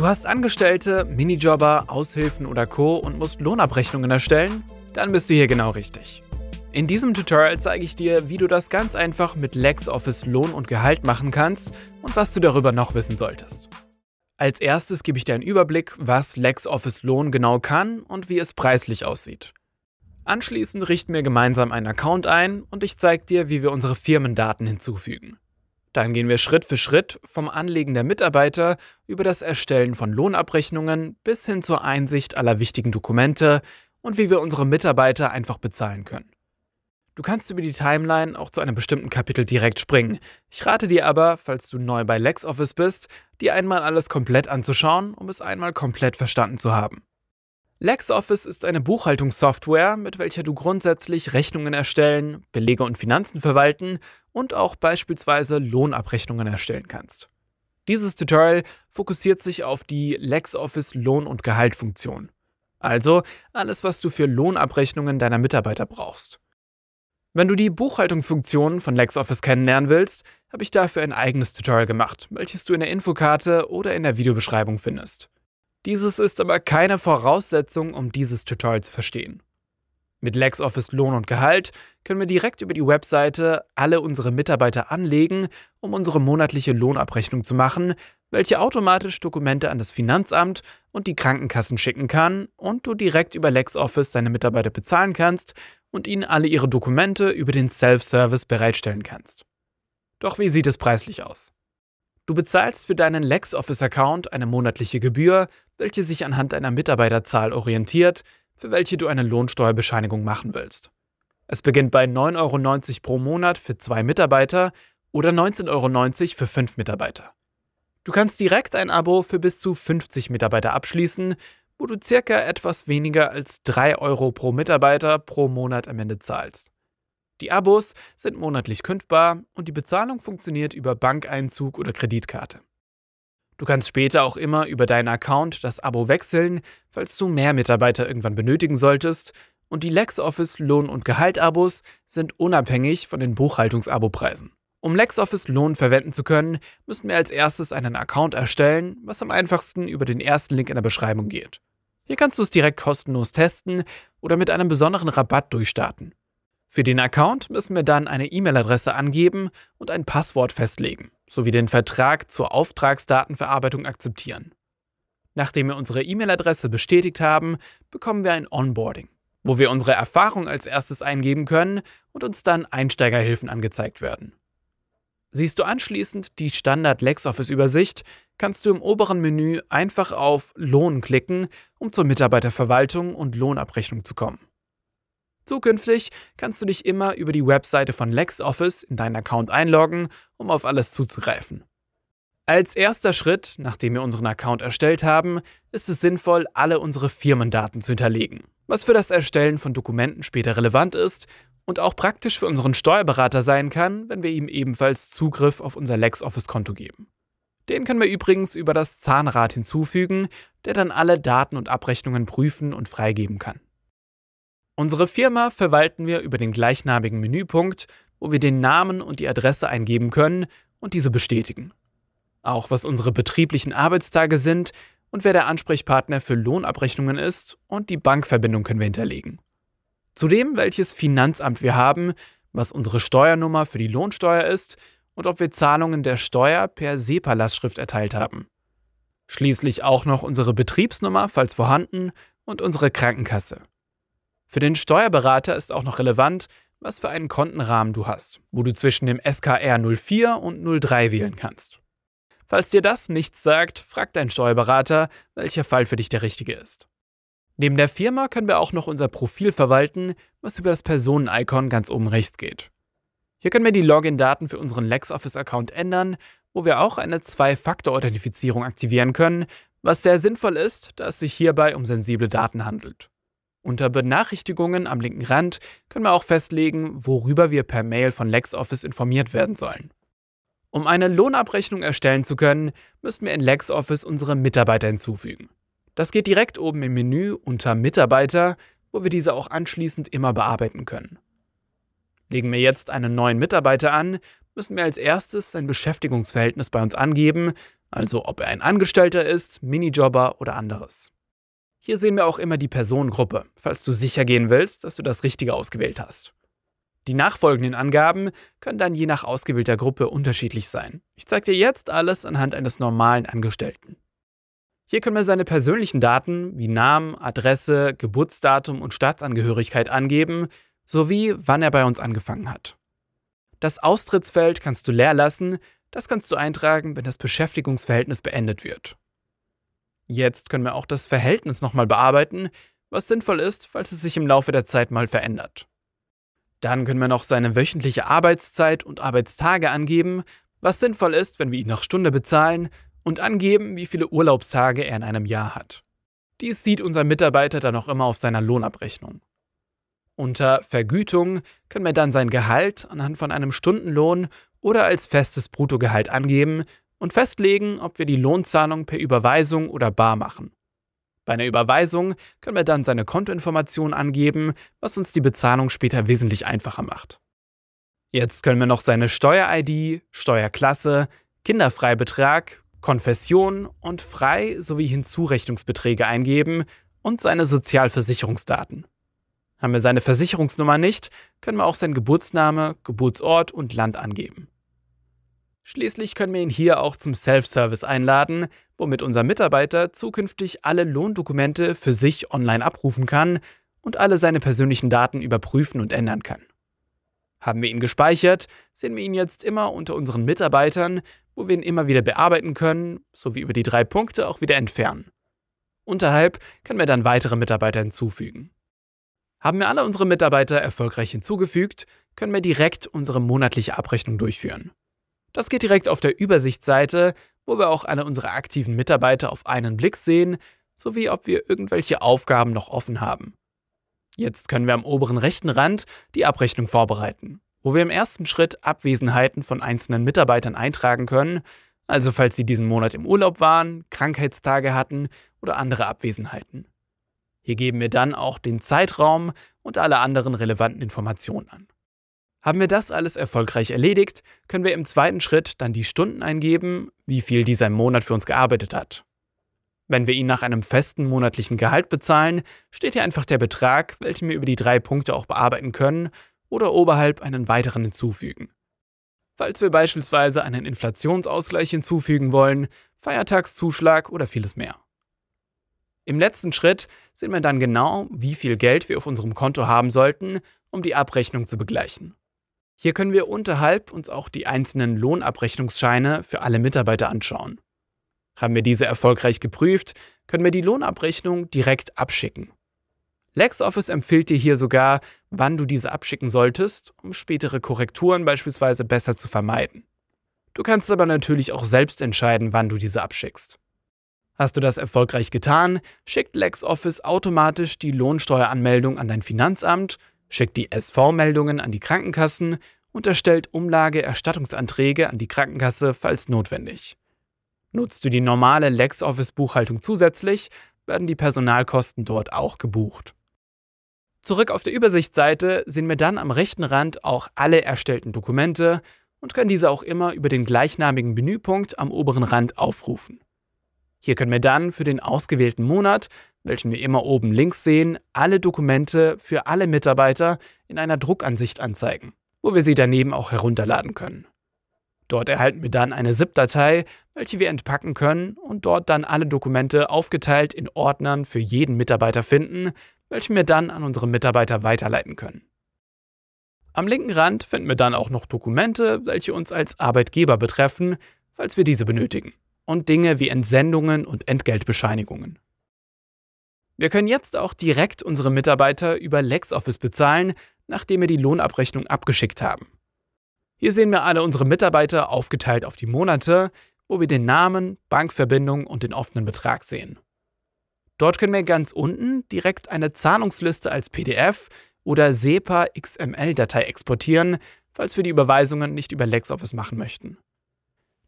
Du hast Angestellte, Minijobber, Aushilfen oder Co. und musst Lohnabrechnungen erstellen? Dann bist du hier genau richtig. In diesem Tutorial zeige ich dir, wie du das ganz einfach mit LexOffice Lohn und Gehalt machen kannst und was du darüber noch wissen solltest. Als erstes gebe ich dir einen Überblick, was LexOffice Lohn genau kann und wie es preislich aussieht. Anschließend richten wir gemeinsam einen Account ein und ich zeige dir, wie wir unsere Firmendaten hinzufügen. Dann gehen wir Schritt für Schritt vom Anlegen der Mitarbeiter über das Erstellen von Lohnabrechnungen bis hin zur Einsicht aller wichtigen Dokumente und wie wir unsere Mitarbeiter einfach bezahlen können. Du kannst über die Timeline auch zu einem bestimmten Kapitel direkt springen. Ich rate dir aber, falls du neu bei LexOffice bist, dir einmal alles komplett anzuschauen, um es einmal komplett verstanden zu haben. LexOffice ist eine Buchhaltungssoftware, mit welcher du grundsätzlich Rechnungen erstellen, Belege und Finanzen verwalten und auch beispielsweise Lohnabrechnungen erstellen kannst. Dieses Tutorial fokussiert sich auf die LexOffice Lohn- und Gehaltfunktion. Also alles, was du für Lohnabrechnungen deiner Mitarbeiter brauchst. Wenn du die Buchhaltungsfunktionen von LexOffice kennenlernen willst, habe ich dafür ein eigenes Tutorial gemacht, welches du in der Infokarte oder in der Videobeschreibung findest. Dieses ist aber keine Voraussetzung, um dieses Tutorial zu verstehen. Mit LexOffice Lohn und Gehalt können wir direkt über die Webseite alle unsere Mitarbeiter anlegen, um unsere monatliche Lohnabrechnung zu machen, welche automatisch Dokumente an das Finanzamt und die Krankenkassen schicken kann und du direkt über LexOffice deine Mitarbeiter bezahlen kannst und ihnen alle ihre Dokumente über den Self-Service bereitstellen kannst. Doch wie sieht es preislich aus? Du bezahlst für deinen LexOffice-Account eine monatliche Gebühr, welche sich anhand einer Mitarbeiterzahl orientiert, für welche du eine Lohnsteuerbescheinigung machen willst. Es beginnt bei 9,90 Euro pro Monat für zwei Mitarbeiter oder 19,90 Euro für fünf Mitarbeiter. Du kannst direkt ein Abo für bis zu 50 Mitarbeiter abschließen, wo du circa etwas weniger als 3 Euro pro Mitarbeiter pro Monat am Ende zahlst. Die Abos sind monatlich kündbar und die Bezahlung funktioniert über Bankeinzug oder Kreditkarte. Du kannst später auch immer über deinen Account das Abo wechseln, falls du mehr Mitarbeiter irgendwann benötigen solltest, und die LexOffice Lohn- und Gehaltabos sind unabhängig von den Buchhaltungsabopreisen. Um LexOffice Lohn verwenden zu können, müssen wir als erstes einen Account erstellen, was am einfachsten über den ersten Link in der Beschreibung geht. Hier kannst du es direkt kostenlos testen oder mit einem besonderen Rabatt durchstarten. Für den Account müssen wir dann eine E-Mail-Adresse angeben und ein Passwort festlegen, sowie den Vertrag zur Auftragsdatenverarbeitung akzeptieren. Nachdem wir unsere E-Mail-Adresse bestätigt haben, bekommen wir ein Onboarding, wo wir unsere Erfahrung als erstes eingeben können und uns dann Einsteigerhilfen angezeigt werden. Siehst du anschließend die Standard LexOffice-Übersicht, kannst du im oberen Menü einfach auf Lohn klicken, um zur Mitarbeiterverwaltung und Lohnabrechnung zu kommen. Zukünftig kannst du dich immer über die Webseite von LexOffice in deinen Account einloggen, um auf alles zuzugreifen. Als erster Schritt, nachdem wir unseren Account erstellt haben, ist es sinnvoll, alle unsere Firmendaten zu hinterlegen, was für das Erstellen von Dokumenten später relevant ist und auch praktisch für unseren Steuerberater sein kann, wenn wir ihm ebenfalls Zugriff auf unser LexOffice-Konto geben. Den können wir übrigens über das Zahnrad hinzufügen, der dann alle Daten und Abrechnungen prüfen und freigeben kann. Unsere Firma verwalten wir über den gleichnamigen Menüpunkt, wo wir den Namen und die Adresse eingeben können und diese bestätigen. Auch was unsere betrieblichen Arbeitstage sind und wer der Ansprechpartner für Lohnabrechnungen ist und die Bankverbindung können wir hinterlegen. Zudem, welches Finanzamt wir haben, was unsere Steuernummer für die Lohnsteuer ist und ob wir Zahlungen der Steuer per SEPA-Lastschrift erteilt haben. Schließlich auch noch unsere Betriebsnummer, falls vorhanden, und unsere Krankenkasse. Für den Steuerberater ist auch noch relevant, was für einen Kontenrahmen du hast, wo du zwischen dem SKR 04 und 03 wählen kannst. Falls dir das nichts sagt, frag deinen Steuerberater, welcher Fall für dich der richtige ist. Neben der Firma können wir auch noch unser Profil verwalten, was über das Personen-Icon ganz oben rechts geht. Hier können wir die Login-Daten für unseren LexOffice-Account ändern, wo wir auch eine Zwei-Faktor-Authentifizierung aktivieren können, was sehr sinnvoll ist, da es sich hierbei um sensible Daten handelt. Unter Benachrichtigungen am linken Rand können wir auch festlegen, worüber wir per Mail von LexOffice informiert werden sollen. Um eine Lohnabrechnung erstellen zu können, müssen wir in LexOffice unsere Mitarbeiter hinzufügen. Das geht direkt oben im Menü unter Mitarbeiter, wo wir diese auch anschließend immer bearbeiten können. Legen wir jetzt einen neuen Mitarbeiter an, müssen wir als erstes sein Beschäftigungsverhältnis bei uns angeben, also ob er ein Angestellter ist, Minijobber oder anderes. Hier sehen wir auch immer die Personengruppe, falls du sicher gehen willst, dass du das Richtige ausgewählt hast. Die nachfolgenden Angaben können dann je nach ausgewählter Gruppe unterschiedlich sein. Ich zeige dir jetzt alles anhand eines normalen Angestellten. Hier können wir seine persönlichen Daten wie Namen, Adresse, Geburtsdatum und Staatsangehörigkeit angeben, sowie wann er bei uns angefangen hat. Das Austrittsfeld kannst du leer lassen, das kannst du eintragen, wenn das Beschäftigungsverhältnis beendet wird. Jetzt können wir auch das Verhältnis nochmal bearbeiten, was sinnvoll ist, falls es sich im Laufe der Zeit mal verändert. Dann können wir noch seine wöchentliche Arbeitszeit und Arbeitstage angeben, was sinnvoll ist, wenn wir ihn nach Stunde bezahlen, und angeben, wie viele Urlaubstage er in einem Jahr hat. Dies sieht unser Mitarbeiter dann auch immer auf seiner Lohnabrechnung. Unter Vergütung können wir dann sein Gehalt anhand von einem Stundenlohn oder als festes Bruttogehalt angeben, und festlegen, ob wir die Lohnzahlung per Überweisung oder bar machen. Bei einer Überweisung können wir dann seine Kontoinformationen angeben, was uns die Bezahlung später wesentlich einfacher macht. Jetzt können wir noch seine Steuer-ID, Steuerklasse, Kinderfreibetrag, Konfession und Frei- sowie Hinzurechnungsbeträge eingeben und seine Sozialversicherungsdaten. Haben wir seine Versicherungsnummer nicht, können wir auch seinen Geburtsname, Geburtsort und Land angeben. Schließlich können wir ihn hier auch zum Self-Service einladen, womit unser Mitarbeiter zukünftig alle Lohndokumente für sich online abrufen kann und alle seine persönlichen Daten überprüfen und ändern kann. Haben wir ihn gespeichert, sehen wir ihn jetzt immer unter unseren Mitarbeitern, wo wir ihn immer wieder bearbeiten können, sowie über die drei Punkte auch wieder entfernen. Unterhalb können wir dann weitere Mitarbeiter hinzufügen. Haben wir alle unsere Mitarbeiter erfolgreich hinzugefügt, können wir direkt unsere monatliche Abrechnung durchführen. Das geht direkt auf der Übersichtsseite, wo wir auch alle unsere aktiven Mitarbeiter auf einen Blick sehen, sowie ob wir irgendwelche Aufgaben noch offen haben. Jetzt können wir am oberen rechten Rand die Abrechnung vorbereiten, wo wir im ersten Schritt Abwesenheiten von einzelnen Mitarbeitern eintragen können, also falls sie diesen Monat im Urlaub waren, Krankheitstage hatten oder andere Abwesenheiten. Hier geben wir dann auch den Zeitraum und alle anderen relevanten Informationen an. Haben wir das alles erfolgreich erledigt, können wir im zweiten Schritt dann die Stunden eingeben, wie viel dieser im Monat für uns gearbeitet hat. Wenn wir ihn nach einem festen monatlichen Gehalt bezahlen, steht hier einfach der Betrag, welchen wir über die drei Punkte auch bearbeiten können oder oberhalb einen weiteren hinzufügen. Falls wir beispielsweise einen Inflationsausgleich hinzufügen wollen, Feiertagszuschlag oder vieles mehr. Im letzten Schritt sehen wir dann genau, wie viel Geld wir auf unserem Konto haben sollten, um die Abrechnung zu begleichen. Hier können wir unterhalb uns auch die einzelnen Lohnabrechnungsscheine für alle Mitarbeiter anschauen. Haben wir diese erfolgreich geprüft, können wir die Lohnabrechnung direkt abschicken. LexOffice empfiehlt dir hier sogar, wann du diese abschicken solltest, um spätere Korrekturen beispielsweise besser zu vermeiden. Du kannst aber natürlich auch selbst entscheiden, wann du diese abschickst. Hast du das erfolgreich getan, schickt LexOffice automatisch die Lohnsteueranmeldung an dein Finanzamt schickt die SV-Meldungen an die Krankenkassen und erstellt Umlageerstattungsanträge an die Krankenkasse, falls notwendig. Nutzt du die normale LexOffice-Buchhaltung zusätzlich, werden die Personalkosten dort auch gebucht. Zurück auf der Übersichtsseite sehen wir dann am rechten Rand auch alle erstellten Dokumente und können diese auch immer über den gleichnamigen Menüpunkt am oberen Rand aufrufen. Hier können wir dann für den ausgewählten Monat, welchen wir immer oben links sehen, alle Dokumente für alle Mitarbeiter in einer Druckansicht anzeigen, wo wir sie daneben auch herunterladen können. Dort erhalten wir dann eine ZIP-Datei, welche wir entpacken können und dort dann alle Dokumente aufgeteilt in Ordnern für jeden Mitarbeiter finden, welche wir dann an unsere Mitarbeiter weiterleiten können. Am linken Rand finden wir dann auch noch Dokumente, welche uns als Arbeitgeber betreffen, falls wir diese benötigen und Dinge wie Entsendungen und Entgeltbescheinigungen. Wir können jetzt auch direkt unsere Mitarbeiter über LexOffice bezahlen, nachdem wir die Lohnabrechnung abgeschickt haben. Hier sehen wir alle unsere Mitarbeiter aufgeteilt auf die Monate, wo wir den Namen, Bankverbindung und den offenen Betrag sehen. Dort können wir ganz unten direkt eine Zahlungsliste als PDF oder SEPA XML-Datei exportieren, falls wir die Überweisungen nicht über LexOffice machen möchten.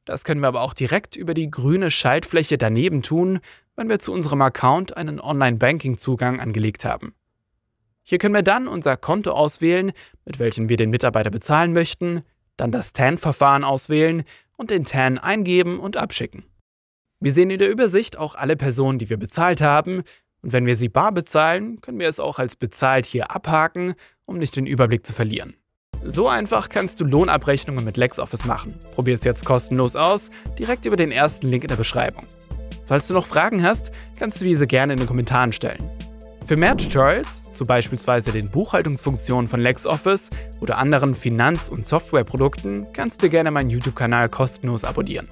Das können wir aber auch direkt über die grüne Schaltfläche daneben tun, wenn wir zu unserem Account einen Online-Banking-Zugang angelegt haben. Hier können wir dann unser Konto auswählen, mit welchem wir den Mitarbeiter bezahlen möchten, dann das TAN-Verfahren auswählen und den TAN eingeben und abschicken. Wir sehen in der Übersicht auch alle Personen, die wir bezahlt haben, und wenn wir sie bar bezahlen, können wir es auch als bezahlt hier abhaken, um nicht den Überblick zu verlieren. So einfach kannst du Lohnabrechnungen mit LexOffice machen. Probier es jetzt kostenlos aus, direkt über den ersten Link in der Beschreibung. Falls du noch Fragen hast, kannst du diese gerne in den Kommentaren stellen. Für mehr Tutorials, zu beispielsweise den Buchhaltungsfunktionen von LexOffice oder anderen Finanz- und Softwareprodukten, kannst du gerne meinen YouTube-Kanal kostenlos abonnieren.